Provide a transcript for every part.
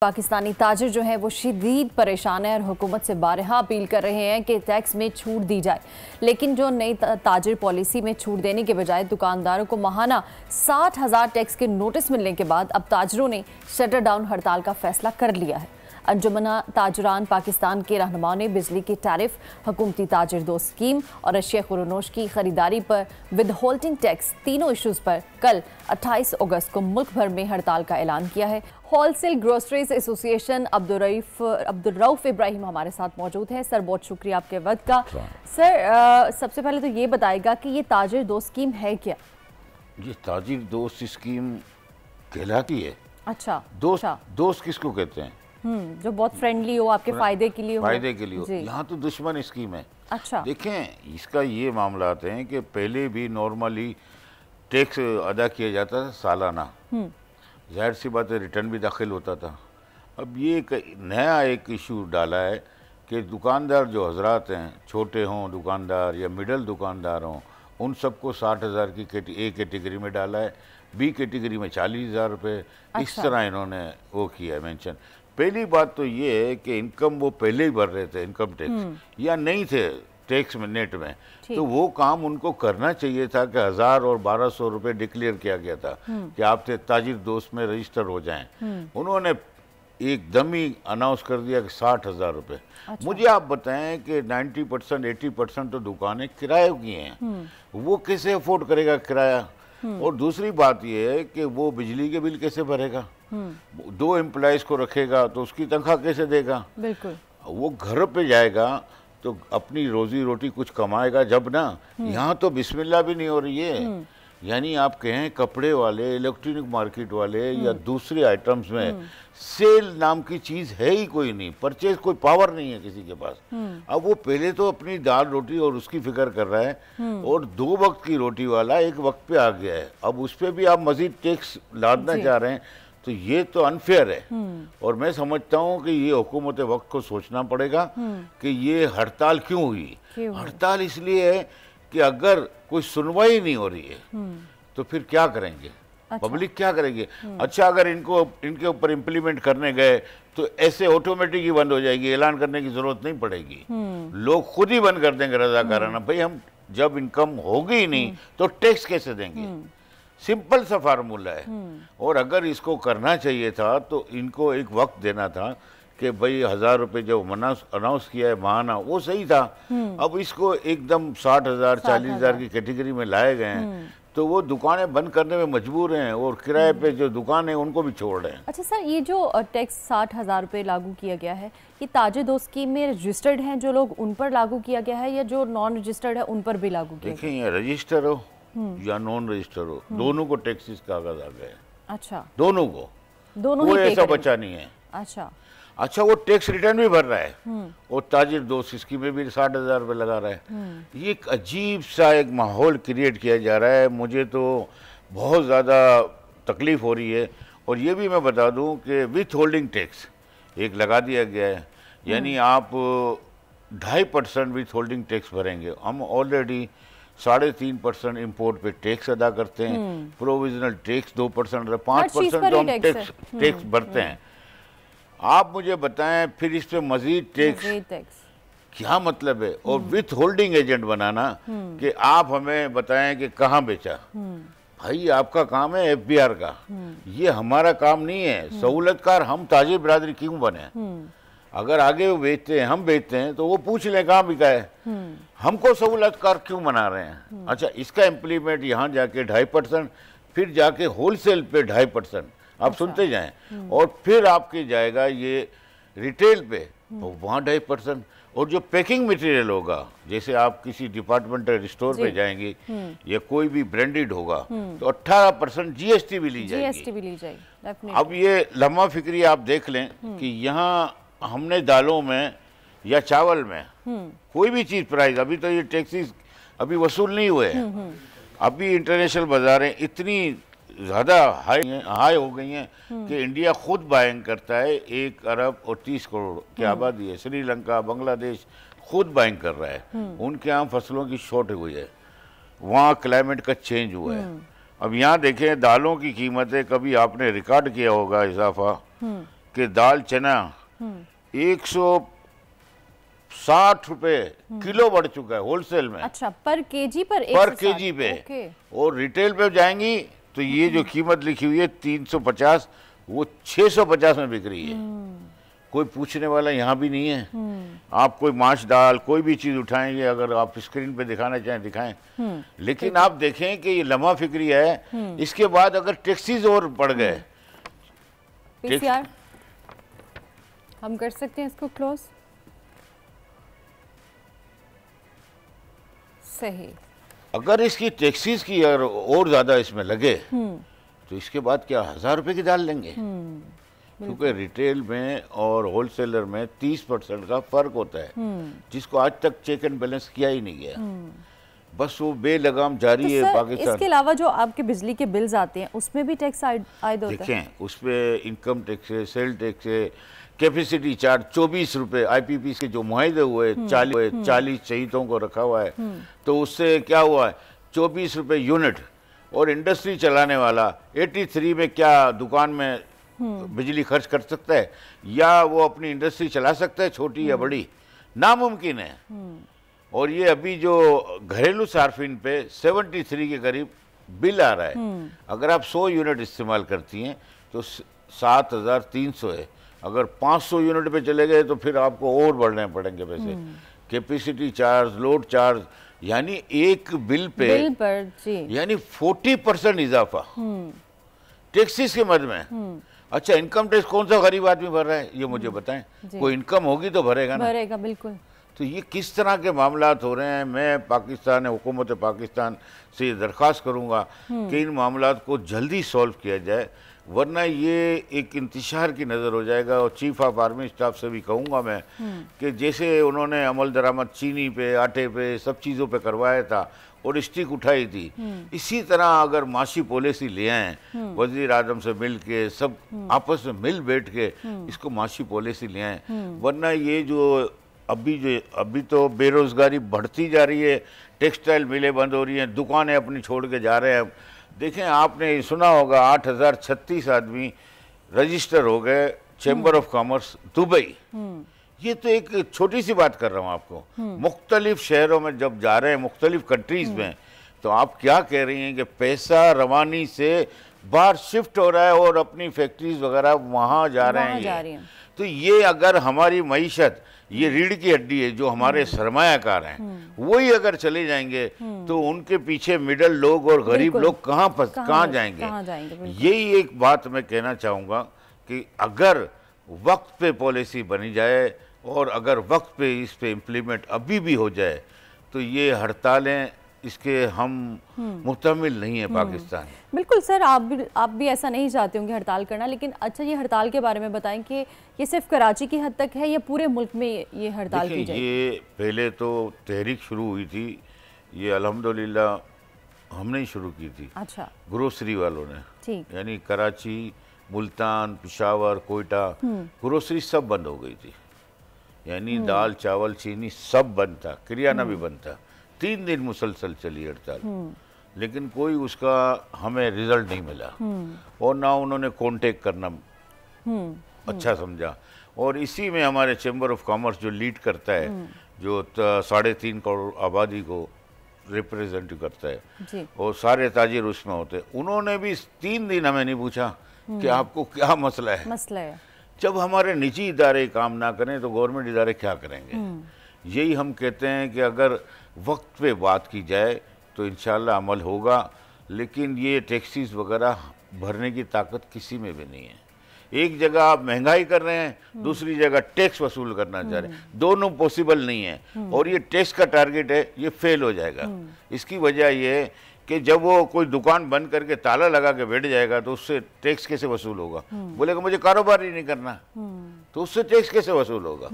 पाकिस्तानी ताजर जो है वो शदीद परेशान हैं और हुकूमत से बारहा अपील कर रहे हैं कि टैक्स में छूट दी जाए लेकिन जो नई ताजर पॉलिसी में छूट देने के बजाय दुकानदारों को माहाना साठ हज़ार टैक्स के नोटिस मिलने के बाद अब ताजरों ने शटर डाउन हड़ताल का फैसला कर लिया है अंजुमना ताजरान पाकिस्तान के रहनुमाओं ने बिजली की टैरिफ हकूमती ताजर दो स्कीम और रशिया खुरनोश की खरीदारी पर विद होल्डिंग टैक्स तीनों इशूज़ पर कल 28 अगस्त को मुल्क भर में हड़ताल का ऐलान किया है wholesale groceries association Abdulraf Abdulrauf Ibrahim हमारे साथ मौजूद है सर बहुत शुक्रिया आपके वक्त का सर आ, सबसे पहले तो ये बताएगा कि ये ताजर दो स्कीम है क्या ये ताजिर दोस्त स्कीम कहलाती है अच्छा दोस्त अच्छा। दोस्त किसको कहते हैं हम्म, जो बहुत फ्रेंडली हो आपके फायदे के लिए फायदे के लिए यहाँ तो दुश्मन स्कीम है अच्छा देखें इसका ये मामला आते हैं कि पहले भी नॉर्मली टैक्स अदा किया जाता था सालाना हम्म। जाहिर सी बात है रिटर्न भी दाखिल होता था अब ये एक नया एक इशू डाला है कि दुकानदार जो हजरात हैं छोटे हों दुकानदार या मिडल दुकानदार हों उन सबको साठ हज़ार की ए कैटेगरी में डाला है बी कैटेगरी में चालीस हज़ार रुपये अच्छा। इस तरह इन्होंने वो किया है मेंशन पहली बात तो ये है कि इनकम वो पहले ही भर रहे थे इनकम टैक्स हम्म। या नहीं थे टैक्स में नेट में तो वो काम उनको करना चाहिए था कि हज़ार और बारह सौ रुपये डिक्लेयर किया गया था हम्म। कि आप थे ताजिर दोस्त में रजिस्टर हो जाएं हम्म। उन्होंने एकदम ही अनाउंस कर दिया कि साठ हज़ार रुपये अच्छा। मुझे आप बताएं कि नाइन्टी परसेंट एटी परसेंट तो दुकानें किराए की हैं वो कैसे अफोर्ड करेगा किराया और दूसरी बात यह है कि वो बिजली के बिल कैसे भरेगा हम्म। दो एम्प्लॉज को रखेगा तो उसकी तनख्वाह कैसे देगा बिल्कुल वो घर पे जाएगा तो अपनी रोजी रोटी कुछ कमाएगा जब ना हम्म। यहाँ तो बिस्मिल्ला भी नहीं हो रही है हम्म। यानी आप कहें कपड़े वाले इलेक्ट्रॉनिक मार्केट वाले या दूसरे आइटम्स में सेल नाम की चीज़ है ही कोई नहीं परचेज कोई पावर नहीं है किसी के पास अब वो पहले तो अपनी दाल रोटी और उसकी फिक्र कर रहा है और दो वक्त की रोटी वाला एक वक्त पे आ गया है अब उस पर भी आप मजीद टैक्स लादना चाह रहे हैं तो ये तो अनफेयर है हम्म। और मैं समझता हूँ कि ये हुकूमत वक्त को सोचना पड़ेगा हम्म। कि ये हड़ताल क्यों हुई हड़ताल इसलिए है कि अगर कोई सुनवाई नहीं हो रही है हम्म। तो फिर क्या करेंगे अच्छा। पब्लिक क्या करेंगे अच्छा अगर इनको इनके ऊपर इम्प्लीमेंट करने गए तो ऐसे ऑटोमेटिक ही बंद हो जाएगी ऐलान करने की जरूरत नहीं पड़ेगी लोग खुद ही बंद कर देंगे रजाकाराना भाई हम जब इनकम होगी नहीं तो टैक्स कैसे देंगे सिंपल सा फार्मूला है हम्म। और अगर इसको करना चाहिए था तो इनको एक वक्त देना था कि भाई हज़ार रुपए जो अनाउंस किया है महाना वो सही था हम्म। अब इसको एकदम साठ हज़ार चालीस हज़ार की कैटेगरी में लाए गए हैं हम्म। तो वो दुकानें बंद करने में मजबूर हैं और किराए पे जो दुकान है उनको भी छोड़ रहे हैं अच्छा सर ये जो टैक्स साठ हज़ार रुपये लागू किया गया है ये ताजे दो स्कीम में रजिस्टर्ड हैं जो लोग उन पर लागू किया गया है या जो नॉन रजिस्टर्ड है उन पर भी लागू किया देखिए ये रजिस्टर हो हम्म। या नॉन रजिस्टर हो हम्म। दोनों को टैक्सेस कागज आ गए अच्छा दोनों को दोनों कोई ऐसा बचा नहीं है अच्छा अच्छा वो टैक्स रिटर्न भी भर रहा है और हम्म। ताजिर दो सिस्की में भी साठ हजार रुपये लगा रहा है ये एक अजीब सा एक माहौल क्रिएट किया जा रहा है मुझे तो बहुत ज़्यादा तकलीफ हो रही है और ये भी मैं बता दूं कि विथ होल्डिंग टैक्स एक लगा दिया गया है यानी आप ढाई परसेंट विथ होल्डिंग टैक्स भरेंगे हम ऑलरेडी साढ़े तीन परसेंट इम्पोर्ट पे टैक्स अदा करते हैं प्रोविजनल हम्म। टैक्स दो परसेंट पांच परसेंट जो हम टैक्स टैक्स भरते हैं आप मुझे बताएं फिर इस पे मजीद टैक्स क्या मतलब है और विथ होल्डिंग एजेंट बनाना हम्म। कि आप हमें बताएं कि कहाँ बेचा हम्म। भाई आपका काम है एफबीआर का ये हमारा काम नहीं है सहूलतकार हम ताजी बरदरी क्यों बने अगर आगे वो बेचते हैं हम बेचते हैं तो वो पूछ लें कहाँ बिका है हम्म। हमको सहूलत कार क्यों बना रहे हैं हम्म। अच्छा इसका इम्प्लीमेंट यहाँ जाके ढाई परसेंट फिर जाके होलसेल पे ढाई परसेंट आप अच्छा। सुनते जाएं हम्म। और फिर आपके जाएगा ये रिटेल पे तो वहाँ ढाई परसेंट और जो पैकिंग मटेरियल होगा जैसे आप किसी डिपार्टमेंटल स्टोर पे जाएंगे या कोई भी ब्रांडेड होगा तो 18 परसेंट जीएसटी भी ली जाएगी भी ली जाएगी अब ये लम्हा फिक्री आप देख लें कि यहाँ हमने दालों में या चावल में हम्म। कोई भी चीज़ प्राइस अभी तो ये टैक्सी अभी वसूल नहीं हुए हैं हम्म, हम्म। अभी इंटरनेशनल बाज़ारें इतनी ज़्यादा हाई हाई हो गई हैं कि इंडिया खुद बाइंग करता है एक अरब और तीस करोड़ की आबादी है श्रीलंका बांग्लादेश खुद बाइंग कर रहा है उनके यहाँ फसलों की शॉर्ट हुई है वहाँ क्लाइमेट का चेंज हुआ है अब यहाँ देखें दालों की कीमतें कभी आपने रिकॉर्ड किया होगा इजाफा कि दाल चना हम्म। एक सौ साठ रुपए हम्म। किलो बढ़ चुका है होलसेल में अच्छा पर केजी पर पर केजी पे और रिटेल पे जाएंगी तो ये जो हम्म। कीमत लिखी हुई है तीन सौ पचास वो छह सौ पचास में बिक रही है कोई पूछने वाला यहाँ भी नहीं है आप कोई मांस दाल कोई भी चीज़ उठाएंगे अगर आप स्क्रीन पे दिखाना चाहें दिखाएं लेकिन आप देखें कि ये लम्हा फिक्री है इसके बाद अगर टैक्सीज और बढ़ गए हम कर सकते हैं इसको क्लोज सही अगर इसकी टैक्सीज की अगर और ज़्यादा इसमें लगे हम्म। तो इसके बाद क्या हज़ार रुपए की डाल लेंगे हम्म, क्योंकि रिटेल में और होलसेलर में तीस परसेंट का फ़र्क होता है हम्म। जिसको आज तक चेक एंड बैलेंस किया ही नहीं गया बस वो बेलगाम जारी तो है पाकिस्तान इसके अलावा जो आपके बिजली के बिल्स आते हैं उसमें भी टैक्स आए होता देखें इनकम टैक्स है सेल टैक्स है कैपेसिटी चार्ज चौबीस रुपए आईपीपी के जो मुहिदे हुए हम्म, चालीस हम्म। चालीस शहीदों को रखा हुआ है हम्म। तो उससे क्या हुआ है चौबीस रुपये यूनिट और इंडस्ट्री चलाने वाला 83 में क्या दुकान में बिजली खर्च कर सकता है या वो अपनी इंडस्ट्री चला सकता है छोटी या बड़ी नामुमकिन है और ये अभी जो घरेलू सार्फिन पे 73 के करीब बिल आ रहा है अगर आप 100 यूनिट इस्तेमाल करती हैं तो सात हज़ार तीन सौ है अगर 500 यूनिट पे चले गए तो फिर आपको और बढ़ने पड़ेंगे पैसे हम्म। कैपेसिटी चार्ज लोड चार्ज यानी एक बिल पे बिल पर जी यानी 40 परसेंट इजाफा हम्म। टैक्सीज के मद में हम्म। अच्छा इनकम टैक्स कौन सा गरीब आदमी भर रहा है ये मुझे बताएं कोई इनकम होगी तो भरेगा ना भरेगा बिल्कुल तो ये किस तरह के मामला हो रहे हैं मैं पाकिस्तान हुकूमत पाकिस्तान से ये दरख्वास्त करूँगा कि इन मामला को जल्दी सॉल्व किया जाए वरना ये एक इंतशार की नज़र हो जाएगा और चीफ ऑफ आर्मी स्टाफ से भी कहूँगा मैं हम्म। कि जैसे उन्होंने अमल दरामद चीनी पे आटे पे सब चीज़ों पे करवाया था और स्टिक उठाई थी हम्म। इसी तरह अगर माशी पॉलिसी ले आए हम्म। वजीर आजम से मिल के सब आपस में मिल बैठ के इसको माशी पॉलिसी ले आए वरना ये जो अभी जो अभी तो बेरोज़गारी बढ़ती जा रही है टेक्सटाइल मिलें बंद हो रही हैं दुकानें अपनी छोड़ के जा रहे हैं देखें आपने सुना होगा आठ हजार छत्तीस आदमी रजिस्टर हो गए chamber hmm. Of commerce Dubai हम्म। ये तो एक छोटी सी बात कर रहा हूँ आपको हम्म। मुख्तलिफ शहरों में जब जा रहे हैं मुख्तलिफ कंट्रीज़ में तो आप क्या कह रही हैं कि पैसा रवानी से बाहर शिफ्ट हो रहा है और अपनी फैक्ट्रीज वगैरह वहाँ जा रहे हैं तो ये अगर हमारी मीशत ये रीढ़ की हड्डी है जो हमारे हम्म। सरमायाकार हैं हम्म। वही अगर चले जाएंगे हम्म। तो उनके पीछे मिडल लोग और गरीब लोग कहाँ कहाँ जाएंगे, कहां जाएंगे यही एक बात मैं कहना चाहूँगा कि अगर वक्त पे पॉलिसी बनी जाए और अगर वक्त पे इस पे इम्प्लीमेंट अभी भी हो जाए तो ये हड़तालें इसके हम हम्म। मुतमिल नहीं है हम्म। पाकिस्तान बिल्कुल सर आप भी आप भी ऐसा नहीं चाहते होंगे हड़ताल करना लेकिन अच्छा ये हड़ताल के बारे में बताएं कि ये सिर्फ कराची की हद तक है या पूरे मुल्क में ये हड़ताल की ये पहले तो तहरीक शुरू हुई थी ये अलहमदिल्ला हमने ही शुरू की थी अच्छा ग्रोसरी वालों ने यानी कराची मुल्तान पिशावर कोयटा हम्म। ग्रोसरी सब बंद हो गई थी यानी दाल चावल चीनी सब बंद था किरियाना भी बंद था तीन दिन मुसलसल चली हड़ताल हम्म। लेकिन कोई उसका हमें रिजल्ट नहीं मिला हम्म। और ना उन्होंने कॉन्टेक्ट करना हम्म। अच्छा समझा और इसी में हमारे चैम्बर ऑफ कॉमर्स जो लीड करता है जो साढ़े तीन करोड़ आबादी को रिप्रेजेंट करता है और सारे ताजिर उसमें होते हैं उन्होंने भी तीन दिन हमें नहीं पूछा कि आपको क्या मसला है मसला है जब हमारे निजी इदारे काम ना करें तो गवर्नमेंट इदारे क्या करेंगे यही हम कहते हैं कि अगर वक्त पे बात की जाए तो इन अमल होगा लेकिन ये टैक्सीज वगैरह भरने की ताकत किसी में भी नहीं है एक जगह आप महंगाई कर रहे हैं हम्म। दूसरी जगह टैक्स वसूल करना चाह रहे हैं हम्म। दोनों पॉसिबल नहीं है हम्म। और ये टैक्स का टारगेट है ये फेल हो जाएगा इसकी वजह ये है कि जब वो कोई दुकान बंद करके ताला लगा के बैठ जाएगा तो उससे टैक्स कैसे वसूल होगा बोलेगा मुझे कारोबार ही नहीं करना तो उससे टैक्स कैसे वसूल होगा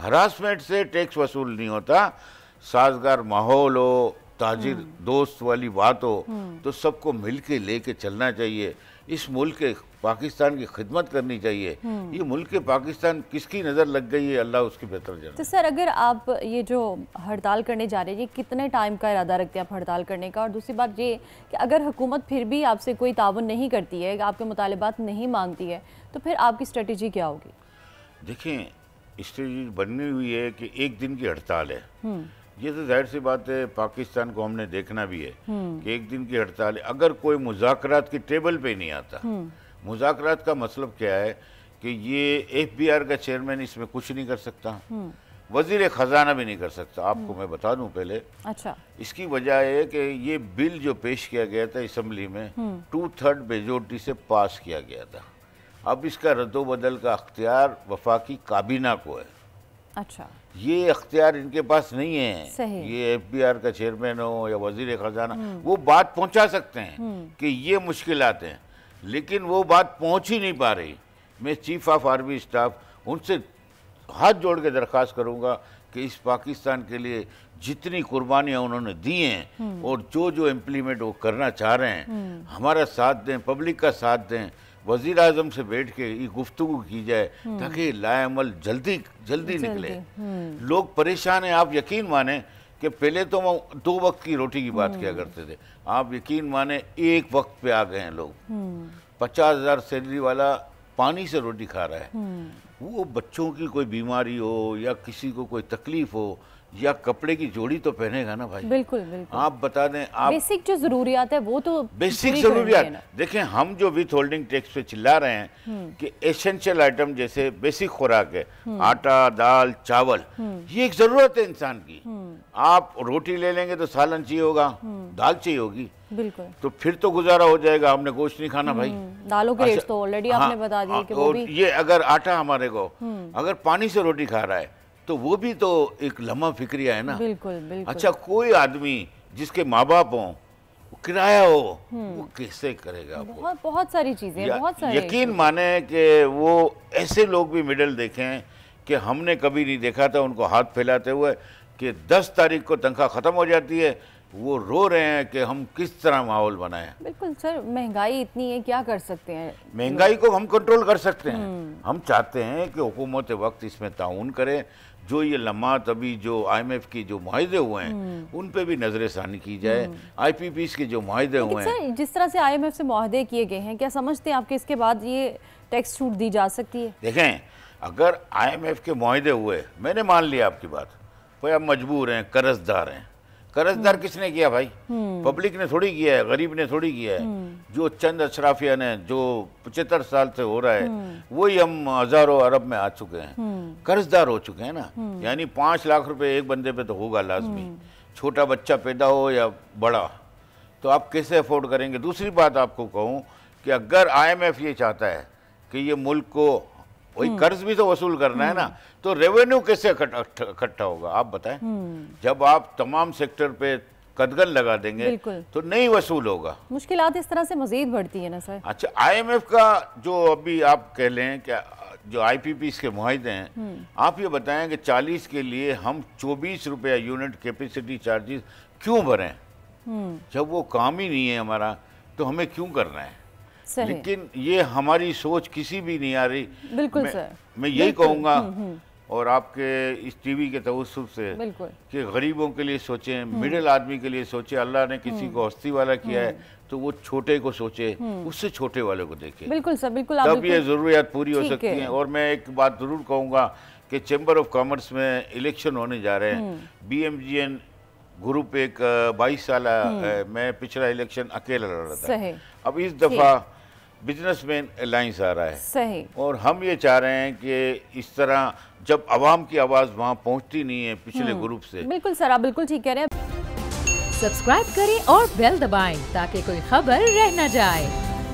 हरासमेंट से टैक्स वसूल नहीं होता साजगार माहौल हो ताजिर हम्म। दोस्त वाली बात हो हम्म। तो सबको मिल के ले के चलना चाहिए इस मुल्क के पाकिस्तान की खिदमत करनी चाहिए हम्म। ये मुल्क के पाकिस्तान किसकी नज़र लग गई है अल्लाह उसकी बेहतर जाने तो सर अगर आप ये जो हड़ताल करने जा रहे हैं ये कितने टाइम का इरादा रखते हैं आप हड़ताल करने का और दूसरी बात ये कि अगर हुकूमत फिर भी आपसे कोई ताउन नहीं करती है आपके मुतालबात नहीं मानती है तो फिर आपकी स्ट्रेटी क्या होगी देखें स्ट्रेटी बननी हुई है कि एक दिन की हड़ताल है हम्म। ये तो जाहिर सी बात है पाकिस्तान को हमने देखना भी है हम्म। कि एक दिन की हड़ताल है अगर कोई मुजाकरात की टेबल पे नहीं आता हम्म। मुजाकरात का मतलब क्या है कि ये एफबीआर का चेयरमैन इसमें कुछ नहीं कर सकता वजीर खजाना भी नहीं कर सकता आपको मैं बता दूं पहले अच्छा इसकी वजह है कि ये बिल जो पेश किया गया था इसम्बली में टू थर्ड मेजोरिटी से पास किया गया था अब इसका रद्दबदल का अख्तियार वफाकी काबीना को है अच्छा ये अख्तियार इनके पास नहीं है ये एफ बी आर का चेयरमैन हो या वजीर खजाना हम्म। वो बात पहुंचा सकते हैं हम्म। कि ये मुश्किल आते हैं लेकिन वो बात पहुंच ही नहीं पा रही मैं चीफ ऑफ आर्मी स्टाफ उनसे हाथ जोड़ के दरख्वास्त करूँगा कि इस पाकिस्तान के लिए जितनी कुर्बानियाँ उन्होंने दी हैं हम्म। और जो जो इम्प्लीमेंट वो करना चाह रहे हैं हमारा साथ दें पब्लिक का साथ दें वजी अजम से बैठ के ये गुफ्तु की जाए हम्म। ताकि लाएमल जल्दी जल्दी निकले हम्म। लोग परेशान हैं आप यकीन माने कि पहले तो वो दो वक्त की रोटी की बात किया हम्म। करते थे आप यकीन माने एक वक्त पे आ गए हैं लोग पचास हज़ार सैलरी वाला पानी से रोटी खा रहा है वो बच्चों की कोई बीमारी हो या किसी को कोई तकलीफ़ हो या कपड़े की जोड़ी तो पहनेगा ना भाई बिल्कुल बिल्कुल आप बता दें आप बेसिक जो जरूरियात है वो तो बेसिक जरूरियात देखें हम जो विथ होल्डिंग टैक्स पे चिल्ला रहे हैं हम्म। कि एसेंशियल आइटम जैसे बेसिक खुराक है हम्म। आटा दाल चावल हम्म। ये एक जरूरत है इंसान की आप रोटी ले लेंगे तो सालन चाहिए होगा दाल चाहिए होगी बिल्कुल तो फिर तो गुजारा हो जाएगा हमने गोश्त नहीं खाना भाई दालों के रेट अच्छा, तो ऑलरेडी आपने हाँ, बता दिए हाँ, कि वो भी ये अगर आटा हमारे को अगर पानी से रोटी खा रहा है तो वो भी तो एक लम्हा फिक्रिया है ना बिल्कुल बिल्कुल अच्छा कोई आदमी जिसके माँ बाप हो किराया हो हम्म। वो कैसे करेगा बहुत बहुत सारी चीजें बहुत सारी यकीन माने कि वो ऐसे लोग भी मेडल हैं कि हमने कभी नहीं देखा था उनको हाथ फैलाते हुए कि 10 तारीख को तनख्वाह ख़त्म हो जाती है वो रो रहे हैं कि हम किस तरह माहौल बनाए बिल्कुल सर महंगाई इतनी है क्या कर सकते हैं महंगाई को हम कंट्रोल कर सकते हैं हम्म। हम चाहते हैं कि हुकूमत वक्त इसमें ताउन करें जो ये लम्हा अभी जो एफ की जो माहे हुए हैं हम्म। उन पर भी नजर षानी की जाए हम्म। आई पी पी के जो माहे हुए हैं जिस तरह से आई एम एफ से माहे किए गए हैं क्या समझते हैं आपके इसके बाद ये टैक्स छूट दी जा सकती है देखें अगर आई एम एफ के माहे हुए मैंने मान लिया आपकी बात भाई आप मजबूर हैं कर्जदार हैं कर्जदार हम्म। किसने किया भाई हम्म। पब्लिक ने थोड़ी किया है गरीब ने थोड़ी किया है हम्म। जो चंद अशराफिया ने जो पचहत्तर साल से हो रहा है वही हम हजारों अरब में आ चुके हैं कर्जदार हो चुके हैं ना यानी पाँच लाख रुपए एक बंदे पे तो होगा लाजमी छोटा बच्चा पैदा हो या बड़ा तो आप कैसे अफोर्ड करेंगे दूसरी बात आपको कहूँ कि अगर आई ये चाहता है कि ये मुल्क को वही हम्म। कर्ज भी तो वसूल करना है ना हम्म। तो रेवेन्यू कैसे इकट्ठा होगा आप बताएं हम्म। जब आप तमाम सेक्टर पे कदगन लगा देंगे तो नहीं वसूल होगा मुश्किल इस तरह से मजीद बढ़ती है ना सर अच्छा आईएमएफ का जो अभी आप कह लें कि जो आई पी पी के मुहिदे हैं आप ये बताएं कि चालीस के लिए हम चौबीस रुपया यूनिट कैपेसिटी चार्जेस क्यों भरें जब वो काम ही नहीं है हमारा तो हमें क्यों करना है लेकिन ये हमारी सोच किसी भी नहीं आ रही बिल्कुल मैं, सर मैं यही कहूँगा हम्म, हम्म। और आपके इस टीवी के तवसुब से कि गरीबों के लिए सोचें हम्म। मिडिल आदमी के लिए सोचें अल्लाह ने किसी को हस्ती वाला किया है तो वो छोटे को सोचे उससे छोटे वाले को देखे बिल्कुल सर बिल्कुल तब ये ज़रूरियात पूरी हो सकती है और मैं एक बात ज़रूर कहूँगा कि चैम्बर ऑफ कॉमर्स में इलेक्शन होने जा रहे हैं B M G N group एक बाईस साल मैं पिछला इलेक्शन अकेला रहा था अब इस दफ़ा बिजनेस मैन अलाइंस आ रहा है सही और हम ये चाह रहे हैं कि इस तरह जब आवाम की आवाज़ वहाँ पहुँचती नहीं है पिछले हम्म। ग्रुप से बिल्कुल सर आप बिल्कुल ठीक कह रहे हैं सब्सक्राइब करें और बेल दबाएं ताकि कोई खबर रह न जाए